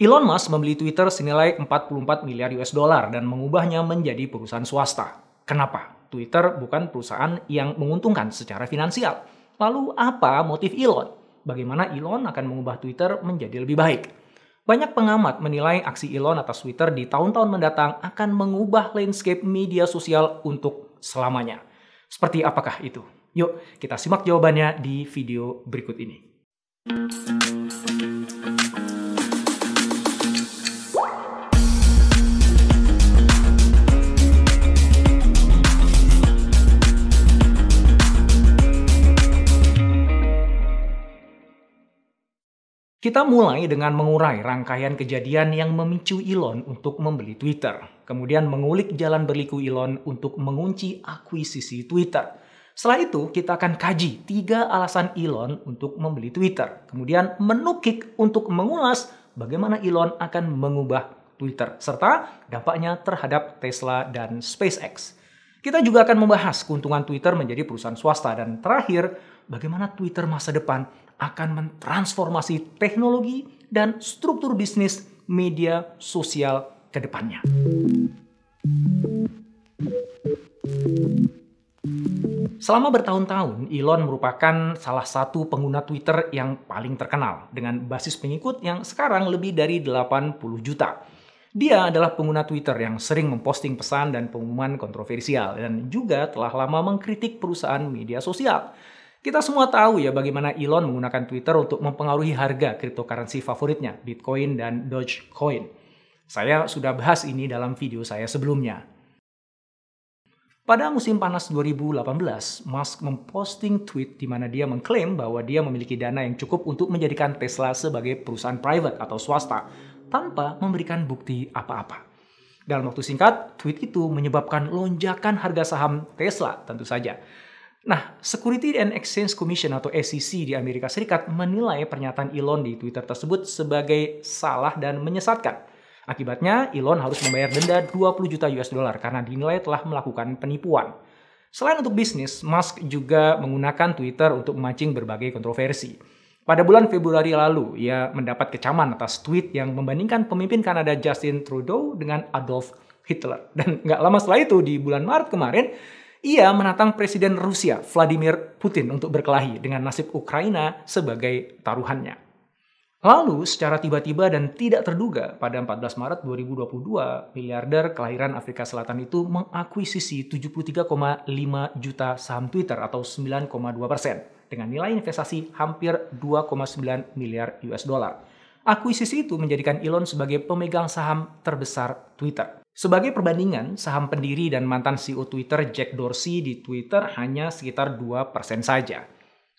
Elon Musk membeli Twitter senilai 44 miliar US dollar dan mengubahnya menjadi perusahaan swasta. Kenapa? Twitter bukan perusahaan yang menguntungkan secara finansial. Lalu apa motif Elon? Bagaimana Elon akan mengubah Twitter menjadi lebih baik? Banyak pengamat menilai aksi Elon atas Twitter di tahun-tahun mendatang akan mengubah landscape media sosial untuk selamanya. Seperti apakah itu? Yuk, kita simak jawabannya di video berikut ini. Kita mulai dengan mengurai rangkaian kejadian yang memicu Elon untuk membeli Twitter, kemudian mengulik jalan berliku Elon untuk mengunci akuisisi Twitter. Setelah itu, kita akan kaji tiga alasan Elon untuk membeli Twitter, kemudian menukik untuk mengulas bagaimana Elon akan mengubah Twitter, serta dampaknya terhadap Tesla dan SpaceX. Kita juga akan membahas keuntungan Twitter menjadi perusahaan swasta, dan terakhir, bagaimana Twitter masa depan akan mentransformasi teknologi dan struktur bisnis media sosial ke depannya. Selama bertahun-tahun, Elon merupakan salah satu pengguna Twitter yang paling terkenal dengan basis pengikut yang sekarang lebih dari 80 juta. Dia adalah pengguna Twitter yang sering memposting pesan dan pengumuman kontroversial dan juga telah lama mengkritik perusahaan media sosial. Kita semua tahu ya bagaimana Elon menggunakan Twitter untuk mempengaruhi harga cryptocurrency favoritnya, Bitcoin dan Dogecoin. Saya sudah bahas ini dalam video saya sebelumnya. Pada musim panas 2018, Musk memposting tweet di mana dia mengklaim bahwa dia memiliki dana yang cukup untuk menjadikan Tesla sebagai perusahaan private atau swasta, tanpa memberikan bukti apa-apa. Dalam waktu singkat, tweet itu menyebabkan lonjakan harga saham Tesla tentu saja. Nah, Security and Exchange Commission atau SEC di Amerika Serikat menilai pernyataan Elon di Twitter tersebut sebagai salah dan menyesatkan. Akibatnya, Elon harus membayar denda 20 juta US dollar karena dinilai telah melakukan penipuan. Selain untuk bisnis, Musk juga menggunakan Twitter untuk memancing berbagai kontroversi. Pada bulan Februari lalu, ia mendapat kecaman atas tweet yang membandingkan pemimpin Kanada Justin Trudeau dengan Adolf Hitler. Dan nggak lama setelah itu, di bulan Maret kemarin, ia menatang Presiden Rusia Vladimir Putin untuk berkelahi dengan nasib Ukraina sebagai taruhannya. Lalu secara tiba-tiba dan tidak terduga pada 14 Maret 2022, miliarder kelahiran Afrika Selatan itu mengakuisisi 73,5 juta saham Twitter atau 9,2 persen dengan nilai investasi hampir 2,9 miliar US dollar. Akuisisi itu menjadikan Elon sebagai pemegang saham terbesar Twitter. Sebagai perbandingan, saham pendiri dan mantan CEO Twitter Jack Dorsey di Twitter hanya sekitar 2% saja.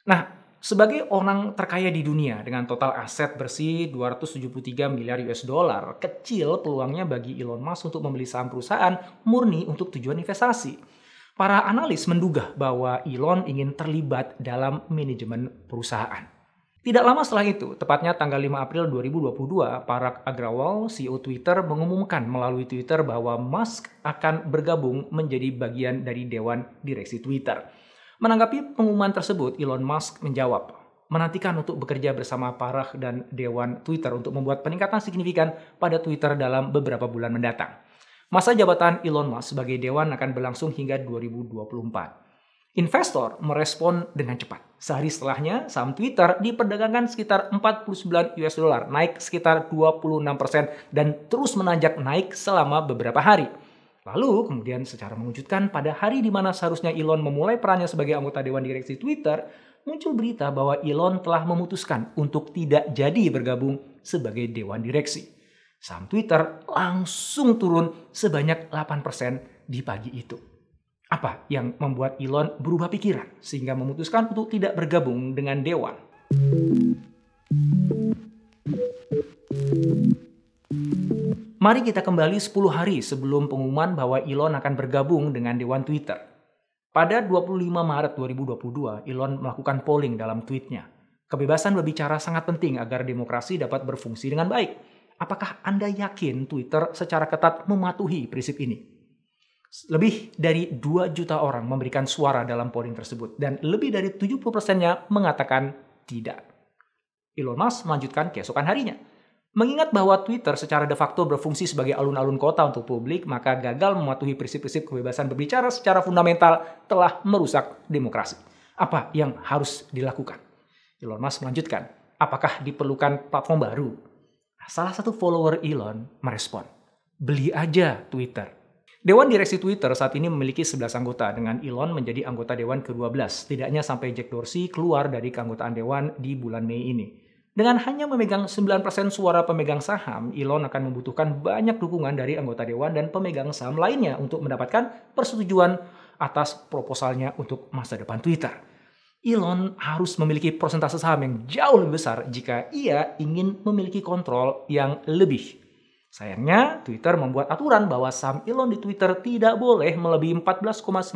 Nah, sebagai orang terkaya di dunia dengan total aset bersih 273 miliar US dollar, kecil peluangnya bagi Elon Musk untuk membeli saham perusahaan murni untuk tujuan investasi. Para analis menduga bahwa Elon ingin terlibat dalam manajemen perusahaan. Tidak lama setelah itu, tepatnya tanggal 5 April 2022, Parag Agrawal, CEO Twitter, mengumumkan melalui Twitter bahwa Musk akan bergabung menjadi bagian dari Dewan Direksi Twitter. Menanggapi pengumuman tersebut, Elon Musk menjawab, menantikan untuk bekerja bersama Parag dan Dewan Twitter untuk membuat peningkatan signifikan pada Twitter dalam beberapa bulan mendatang. Masa jabatan Elon Musk sebagai Dewan akan berlangsung hingga 2024. Investor merespon dengan cepat Sehari setelahnya, saham Twitter diperdagangkan sekitar 49 US dollar, naik sekitar 26% dan terus menanjak naik selama beberapa hari. Lalu kemudian secara mengejutkan pada hari di mana seharusnya Elon memulai perannya sebagai anggota dewan direksi Twitter, muncul berita bahwa Elon telah memutuskan untuk tidak jadi bergabung sebagai dewan direksi. Saham Twitter langsung turun sebanyak 8% di pagi itu. Apa yang membuat Elon berubah pikiran sehingga memutuskan untuk tidak bergabung dengan dewan? Mari kita kembali 10 hari sebelum pengumuman bahwa Elon akan bergabung dengan dewan Twitter. Pada 25 Maret 2022, Elon melakukan polling dalam tweetnya. Kebebasan berbicara sangat penting agar demokrasi dapat berfungsi dengan baik. Apakah Anda yakin Twitter secara ketat mematuhi prinsip ini? Lebih dari 2 juta orang memberikan suara dalam polling tersebut dan lebih dari 70 persennya mengatakan tidak. Elon Musk melanjutkan keesokan harinya. Mengingat bahwa Twitter secara de facto berfungsi sebagai alun-alun kota untuk publik, maka gagal mematuhi prinsip-prinsip kebebasan berbicara secara fundamental telah merusak demokrasi. Apa yang harus dilakukan? Elon Musk melanjutkan, apakah diperlukan platform baru? Salah satu follower Elon merespon, beli aja Twitter Dewan Direksi Twitter saat ini memiliki 11 anggota, dengan Elon menjadi anggota Dewan ke-12, tidaknya sampai Jack Dorsey keluar dari keanggotaan Dewan di bulan Mei ini. Dengan hanya memegang 9% suara pemegang saham, Elon akan membutuhkan banyak dukungan dari anggota Dewan dan pemegang saham lainnya untuk mendapatkan persetujuan atas proposalnya untuk masa depan Twitter. Elon harus memiliki persentase saham yang jauh lebih besar jika ia ingin memiliki kontrol yang lebih Sayangnya, Twitter membuat aturan bahwa saham Elon di Twitter tidak boleh melebihi 14,9%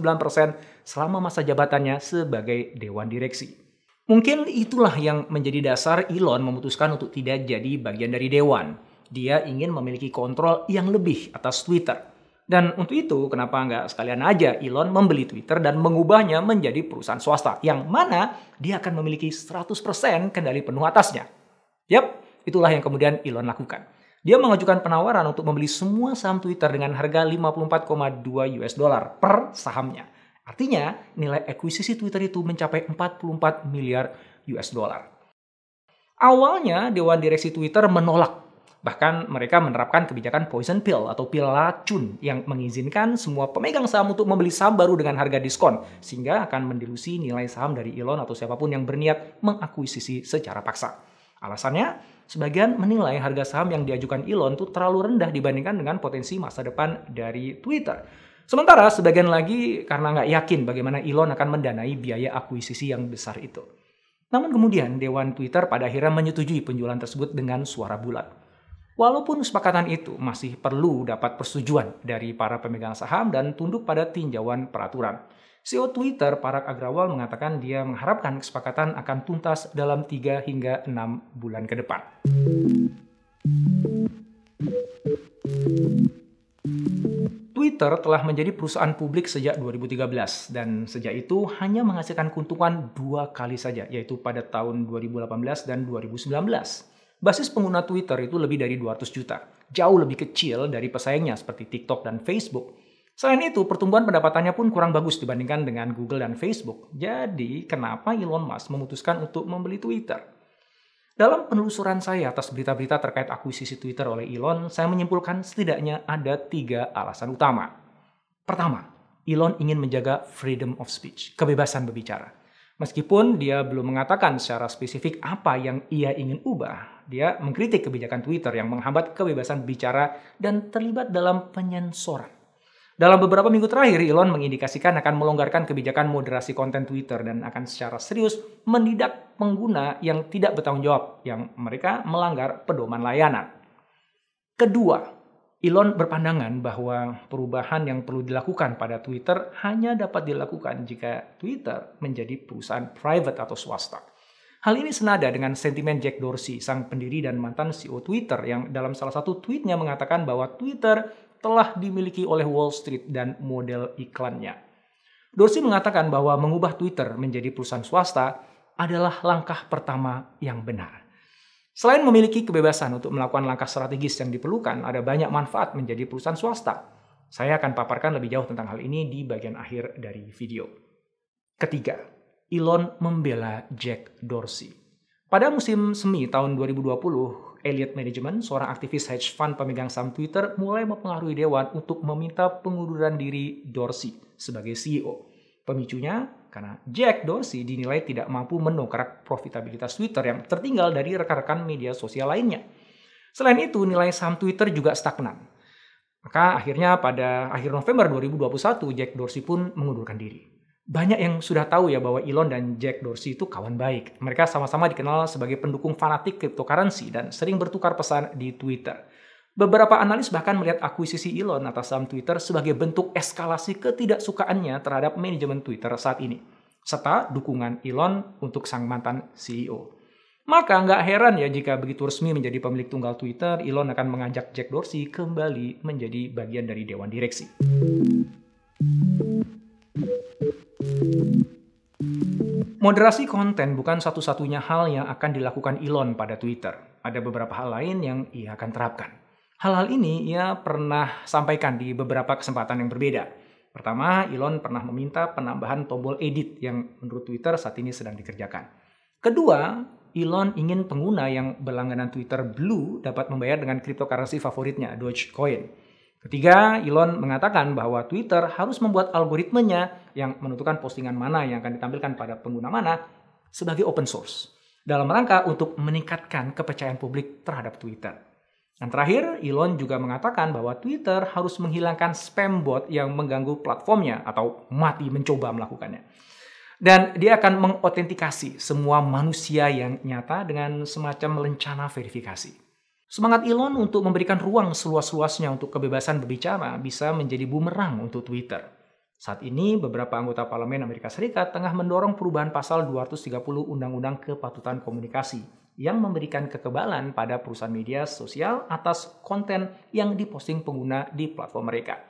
selama masa jabatannya sebagai dewan direksi. Mungkin itulah yang menjadi dasar Elon memutuskan untuk tidak jadi bagian dari dewan. Dia ingin memiliki kontrol yang lebih atas Twitter. Dan untuk itu, kenapa nggak sekalian aja Elon membeli Twitter dan mengubahnya menjadi perusahaan swasta, yang mana dia akan memiliki 100% kendali penuh atasnya. Yap, itulah yang kemudian Elon lakukan. Dia mengajukan penawaran untuk membeli semua saham Twitter dengan harga 54,2 US dollar per sahamnya. Artinya, nilai akuisisi Twitter itu mencapai 44 miliar US dollar. Awalnya, Dewan Direksi Twitter menolak Bahkan mereka menerapkan kebijakan poison pill atau pil racun yang mengizinkan semua pemegang saham untuk membeli saham baru dengan harga diskon sehingga akan mendilusi nilai saham dari Elon atau siapapun yang berniat mengakuisisi secara paksa. Alasannya, sebagian menilai harga saham yang diajukan Elon itu terlalu rendah dibandingkan dengan potensi masa depan dari Twitter. Sementara sebagian lagi karena nggak yakin bagaimana Elon akan mendanai biaya akuisisi yang besar itu. Namun kemudian Dewan Twitter pada akhirnya menyetujui penjualan tersebut dengan suara bulat. Walaupun kesepakatan itu masih perlu dapat persetujuan dari para pemegang saham dan tunduk pada tinjauan peraturan. CEO Twitter, Parag Agrawal, mengatakan dia mengharapkan kesepakatan akan tuntas dalam 3 hingga 6 bulan ke depan. Twitter telah menjadi perusahaan publik sejak 2013 dan sejak itu hanya menghasilkan keuntungan dua kali saja, yaitu pada tahun 2018 dan 2019. Basis pengguna Twitter itu lebih dari 200 juta, jauh lebih kecil dari pesaingnya seperti TikTok dan Facebook. Selain itu, pertumbuhan pendapatannya pun kurang bagus dibandingkan dengan Google dan Facebook. Jadi, kenapa Elon Musk memutuskan untuk membeli Twitter? Dalam penelusuran saya atas berita-berita terkait akuisisi Twitter oleh Elon, saya menyimpulkan setidaknya ada tiga alasan utama. Pertama, Elon ingin menjaga freedom of speech, kebebasan berbicara. Meskipun dia belum mengatakan secara spesifik apa yang ia ingin ubah, dia mengkritik kebijakan Twitter yang menghambat kebebasan bicara dan terlibat dalam penyensoran. Dalam beberapa minggu terakhir, Elon mengindikasikan akan melonggarkan kebijakan moderasi konten Twitter dan akan secara serius menindak pengguna yang tidak bertanggung jawab, yang mereka melanggar pedoman layanan. Kedua, Elon berpandangan bahwa perubahan yang perlu dilakukan pada Twitter hanya dapat dilakukan jika Twitter menjadi perusahaan private atau swasta. Hal ini senada dengan sentimen Jack Dorsey, sang pendiri dan mantan CEO Twitter, yang dalam salah satu tweetnya mengatakan bahwa Twitter telah dimiliki oleh Wall Street dan model iklannya. Dorsey mengatakan bahwa mengubah Twitter menjadi perusahaan swasta adalah langkah pertama yang benar. Selain memiliki kebebasan untuk melakukan langkah strategis yang diperlukan, ada banyak manfaat menjadi perusahaan swasta. Saya akan paparkan lebih jauh tentang hal ini di bagian akhir dari video. Ketiga, Elon membela Jack Dorsey. Pada musim semi tahun 2020, Elliott Management, seorang aktivis hedge fund pemegang saham Twitter, mulai mempengaruhi dewan untuk meminta pengunduran diri Dorsey sebagai CEO. Pemicunya karena Jack Dorsey dinilai tidak mampu mendongkrak profitabilitas Twitter yang tertinggal dari rekan-rekan media sosial lainnya. Selain itu, nilai saham Twitter juga stagnan. Maka akhirnya pada akhir November 2021, Jack Dorsey pun mengundurkan diri banyak yang sudah tahu ya bahwa Elon dan Jack Dorsey itu kawan baik. Mereka sama-sama dikenal sebagai pendukung fanatik cryptocurrency dan sering bertukar pesan di Twitter. Beberapa analis bahkan melihat akuisisi Elon atas saham Twitter sebagai bentuk eskalasi ketidaksukaannya terhadap manajemen Twitter saat ini, serta dukungan Elon untuk sang mantan CEO. Maka nggak heran ya jika begitu resmi menjadi pemilik tunggal Twitter, Elon akan mengajak Jack Dorsey kembali menjadi bagian dari dewan direksi. Moderasi konten bukan satu-satunya hal yang akan dilakukan Elon pada Twitter. Ada beberapa hal lain yang ia akan terapkan. Hal-hal ini ia pernah sampaikan di beberapa kesempatan yang berbeda. Pertama, Elon pernah meminta penambahan tombol edit yang menurut Twitter saat ini sedang dikerjakan. Kedua, Elon ingin pengguna yang berlangganan Twitter Blue dapat membayar dengan cryptocurrency favoritnya, Dogecoin. Ketiga, Elon mengatakan bahwa Twitter harus membuat algoritmenya yang menentukan postingan mana yang akan ditampilkan pada pengguna mana sebagai open source dalam rangka untuk meningkatkan kepercayaan publik terhadap Twitter. Dan terakhir, Elon juga mengatakan bahwa Twitter harus menghilangkan spam bot yang mengganggu platformnya atau mati mencoba melakukannya. Dan dia akan mengotentikasi semua manusia yang nyata dengan semacam lencana verifikasi. Semangat Elon untuk memberikan ruang seluas-luasnya untuk kebebasan berbicara bisa menjadi bumerang untuk Twitter. Saat ini, beberapa anggota parlemen Amerika Serikat tengah mendorong perubahan pasal 230 Undang-Undang Kepatutan Komunikasi yang memberikan kekebalan pada perusahaan media sosial atas konten yang diposting pengguna di platform mereka.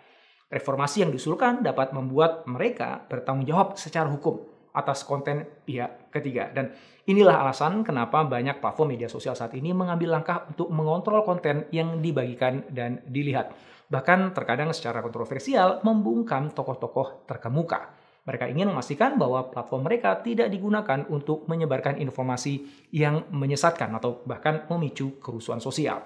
Reformasi yang diusulkan dapat membuat mereka bertanggung jawab secara hukum atas konten pihak ketiga. Dan inilah alasan kenapa banyak platform media sosial saat ini mengambil langkah untuk mengontrol konten yang dibagikan dan dilihat. Bahkan terkadang secara kontroversial membungkam tokoh-tokoh terkemuka. Mereka ingin memastikan bahwa platform mereka tidak digunakan untuk menyebarkan informasi yang menyesatkan atau bahkan memicu kerusuhan sosial.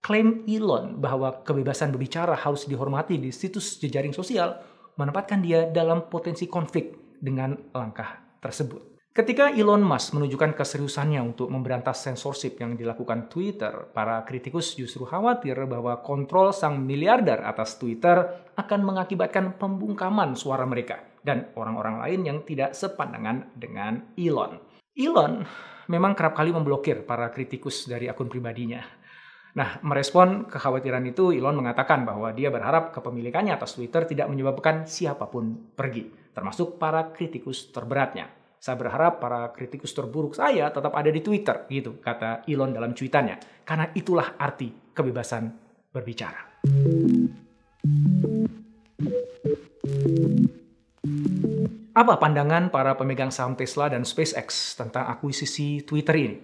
Klaim Elon bahwa kebebasan berbicara harus dihormati di situs jejaring sosial menempatkan dia dalam potensi konflik dengan langkah tersebut. Ketika Elon Musk menunjukkan keseriusannya untuk memberantas censorship yang dilakukan Twitter, para kritikus justru khawatir bahwa kontrol sang miliarder atas Twitter akan mengakibatkan pembungkaman suara mereka dan orang-orang lain yang tidak sepandangan dengan Elon. Elon memang kerap kali memblokir para kritikus dari akun pribadinya. Nah, merespon kekhawatiran itu, Elon mengatakan bahwa dia berharap kepemilikannya atas Twitter tidak menyebabkan siapapun pergi termasuk para kritikus terberatnya. Saya berharap para kritikus terburuk saya tetap ada di Twitter, gitu kata Elon dalam cuitannya. Karena itulah arti kebebasan berbicara. Apa pandangan para pemegang saham Tesla dan SpaceX tentang akuisisi Twitter ini?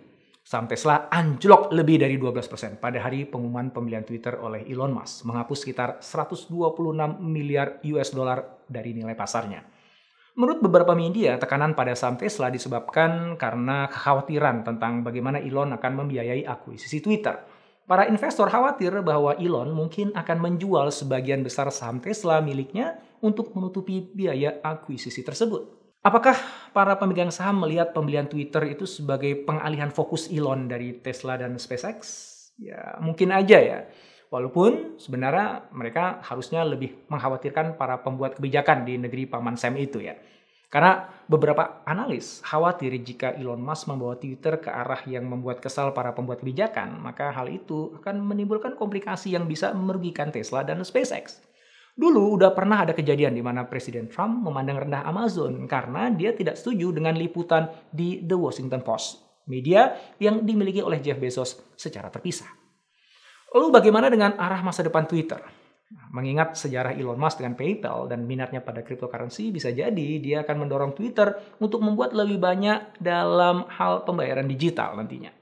Saham Tesla anjlok lebih dari 12% pada hari pengumuman pembelian Twitter oleh Elon Musk, menghapus sekitar 126 miliar US dollar dari nilai pasarnya. Menurut beberapa media, tekanan pada saham Tesla disebabkan karena kekhawatiran tentang bagaimana Elon akan membiayai akuisisi Twitter. Para investor khawatir bahwa Elon mungkin akan menjual sebagian besar saham Tesla miliknya untuk menutupi biaya akuisisi tersebut. Apakah para pemegang saham melihat pembelian Twitter itu sebagai pengalihan fokus Elon dari Tesla dan SpaceX? Ya, mungkin aja ya. Walaupun sebenarnya mereka harusnya lebih mengkhawatirkan para pembuat kebijakan di negeri Paman Sam itu ya. Karena beberapa analis khawatir jika Elon Musk membawa Twitter ke arah yang membuat kesal para pembuat kebijakan, maka hal itu akan menimbulkan komplikasi yang bisa merugikan Tesla dan SpaceX. Dulu udah pernah ada kejadian di mana Presiden Trump memandang rendah Amazon karena dia tidak setuju dengan liputan di The Washington Post, media yang dimiliki oleh Jeff Bezos secara terpisah. Lalu bagaimana dengan arah masa depan Twitter? Mengingat sejarah Elon Musk dengan PayPal dan minatnya pada cryptocurrency, bisa jadi dia akan mendorong Twitter untuk membuat lebih banyak dalam hal pembayaran digital nantinya.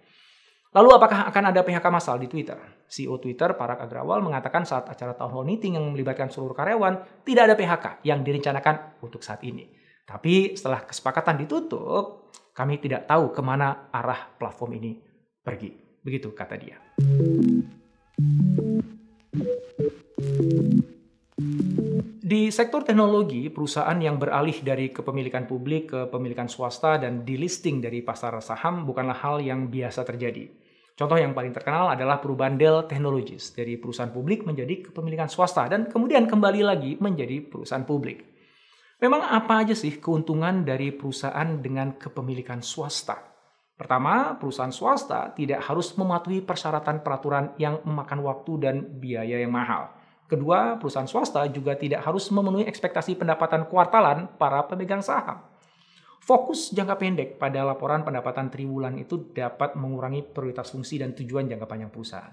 Lalu apakah akan ada PHK massal di Twitter? CEO Twitter, Parag Agrawal, mengatakan saat acara town hall meeting yang melibatkan seluruh karyawan, tidak ada PHK yang direncanakan untuk saat ini. Tapi setelah kesepakatan ditutup, kami tidak tahu kemana arah platform ini pergi. Begitu kata dia. Di sektor teknologi, perusahaan yang beralih dari kepemilikan publik ke pemilikan swasta dan delisting dari pasar saham bukanlah hal yang biasa terjadi. Contoh yang paling terkenal adalah perubahan Dell Technologies dari perusahaan publik menjadi kepemilikan swasta dan kemudian kembali lagi menjadi perusahaan publik. Memang apa aja sih keuntungan dari perusahaan dengan kepemilikan swasta? Pertama, perusahaan swasta tidak harus mematuhi persyaratan peraturan yang memakan waktu dan biaya yang mahal. Kedua, perusahaan swasta juga tidak harus memenuhi ekspektasi pendapatan kuartalan para pemegang saham. Fokus jangka pendek pada laporan pendapatan triwulan itu dapat mengurangi prioritas fungsi dan tujuan jangka panjang perusahaan.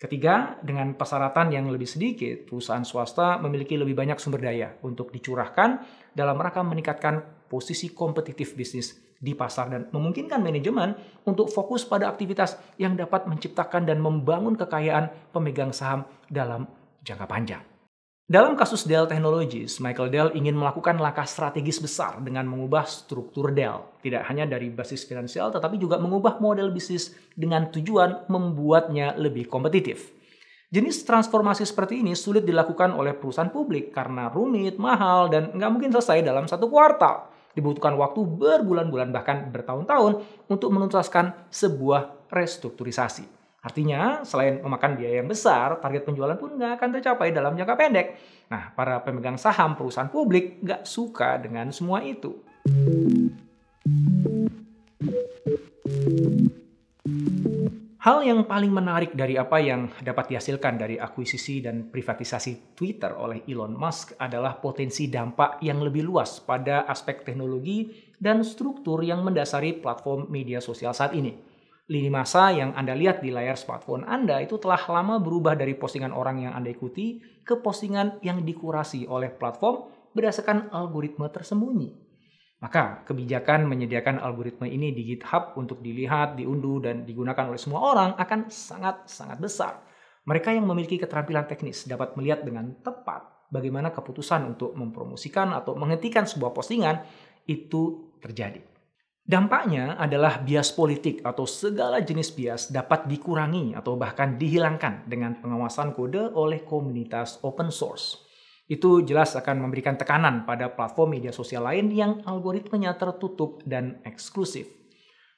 Ketiga, dengan persyaratan yang lebih sedikit, perusahaan swasta memiliki lebih banyak sumber daya untuk dicurahkan dalam rangka meningkatkan posisi kompetitif bisnis di pasar dan memungkinkan manajemen untuk fokus pada aktivitas yang dapat menciptakan dan membangun kekayaan pemegang saham dalam jangka panjang. Dalam kasus Dell Technologies, Michael Dell ingin melakukan langkah strategis besar dengan mengubah struktur Dell. Tidak hanya dari basis finansial, tetapi juga mengubah model bisnis dengan tujuan membuatnya lebih kompetitif. Jenis transformasi seperti ini sulit dilakukan oleh perusahaan publik karena rumit, mahal, dan nggak mungkin selesai dalam satu kuartal. Dibutuhkan waktu berbulan-bulan bahkan bertahun-tahun untuk menuntaskan sebuah restrukturisasi. Artinya, selain memakan biaya yang besar, target penjualan pun nggak akan tercapai dalam jangka pendek. Nah, para pemegang saham perusahaan publik nggak suka dengan semua itu. Hal yang paling menarik dari apa yang dapat dihasilkan dari akuisisi dan privatisasi Twitter oleh Elon Musk adalah potensi dampak yang lebih luas pada aspek teknologi dan struktur yang mendasari platform media sosial saat ini lini masa yang Anda lihat di layar smartphone Anda itu telah lama berubah dari postingan orang yang Anda ikuti ke postingan yang dikurasi oleh platform berdasarkan algoritma tersembunyi. Maka kebijakan menyediakan algoritma ini di GitHub untuk dilihat, diunduh, dan digunakan oleh semua orang akan sangat-sangat besar. Mereka yang memiliki keterampilan teknis dapat melihat dengan tepat bagaimana keputusan untuk mempromosikan atau menghentikan sebuah postingan itu terjadi. Dampaknya adalah bias politik atau segala jenis bias dapat dikurangi atau bahkan dihilangkan dengan pengawasan kode oleh komunitas open source. Itu jelas akan memberikan tekanan pada platform media sosial lain yang algoritmenya tertutup dan eksklusif.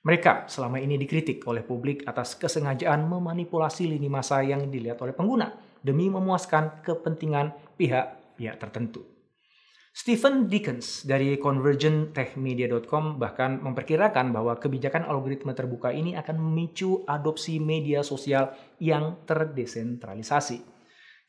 Mereka selama ini dikritik oleh publik atas kesengajaan memanipulasi lini masa yang dilihat oleh pengguna demi memuaskan kepentingan pihak-pihak ya tertentu. Stephen Dickens dari convergenttechmedia.com bahkan memperkirakan bahwa kebijakan algoritma terbuka ini akan memicu adopsi media sosial yang terdesentralisasi.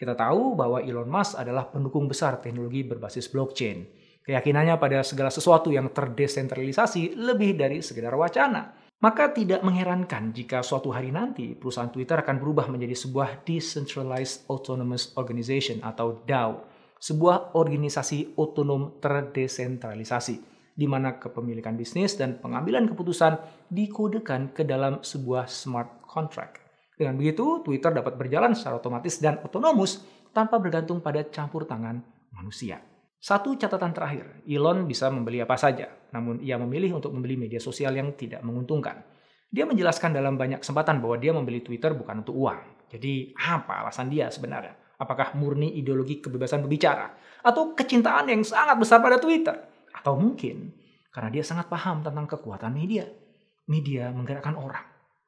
Kita tahu bahwa Elon Musk adalah pendukung besar teknologi berbasis blockchain. Keyakinannya pada segala sesuatu yang terdesentralisasi lebih dari sekedar wacana. Maka tidak mengherankan jika suatu hari nanti perusahaan Twitter akan berubah menjadi sebuah Decentralized Autonomous Organization atau DAO sebuah organisasi otonom terdesentralisasi, di mana kepemilikan bisnis dan pengambilan keputusan dikodekan ke dalam sebuah smart contract. Dengan begitu, Twitter dapat berjalan secara otomatis dan otonomus tanpa bergantung pada campur tangan manusia. Satu catatan terakhir, Elon bisa membeli apa saja, namun ia memilih untuk membeli media sosial yang tidak menguntungkan. Dia menjelaskan dalam banyak kesempatan bahwa dia membeli Twitter bukan untuk uang. Jadi, apa alasan dia sebenarnya? Apakah murni ideologi kebebasan berbicara? Atau kecintaan yang sangat besar pada Twitter? Atau mungkin karena dia sangat paham tentang kekuatan media. Media menggerakkan orang,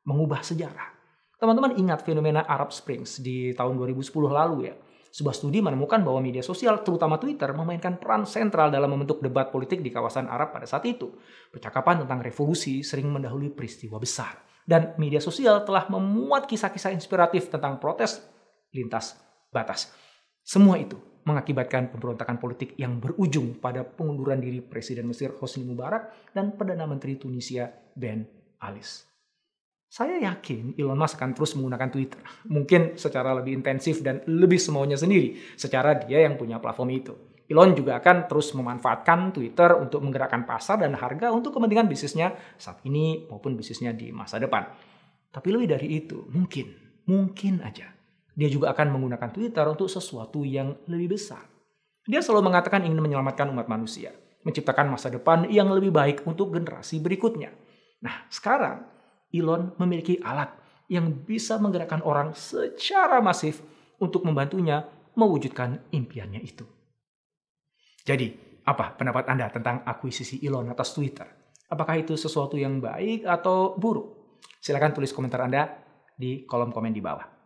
mengubah sejarah. Teman-teman ingat fenomena Arab Springs di tahun 2010 lalu ya. Sebuah studi menemukan bahwa media sosial, terutama Twitter, memainkan peran sentral dalam membentuk debat politik di kawasan Arab pada saat itu. Percakapan tentang revolusi sering mendahului peristiwa besar. Dan media sosial telah memuat kisah-kisah inspiratif tentang protes lintas batas. Semua itu mengakibatkan pemberontakan politik yang berujung pada pengunduran diri Presiden Mesir Hosni Mubarak dan Perdana Menteri Tunisia Ben Alis. Saya yakin Elon Musk akan terus menggunakan Twitter, mungkin secara lebih intensif dan lebih semaunya sendiri, secara dia yang punya platform itu. Elon juga akan terus memanfaatkan Twitter untuk menggerakkan pasar dan harga untuk kepentingan bisnisnya saat ini maupun bisnisnya di masa depan. Tapi lebih dari itu, mungkin, mungkin aja dia juga akan menggunakan Twitter untuk sesuatu yang lebih besar. Dia selalu mengatakan ingin menyelamatkan umat manusia, menciptakan masa depan yang lebih baik untuk generasi berikutnya. Nah, sekarang Elon memiliki alat yang bisa menggerakkan orang secara masif untuk membantunya mewujudkan impiannya itu. Jadi, apa pendapat Anda tentang akuisisi Elon atas Twitter? Apakah itu sesuatu yang baik atau buruk? Silahkan tulis komentar Anda di kolom komen di bawah.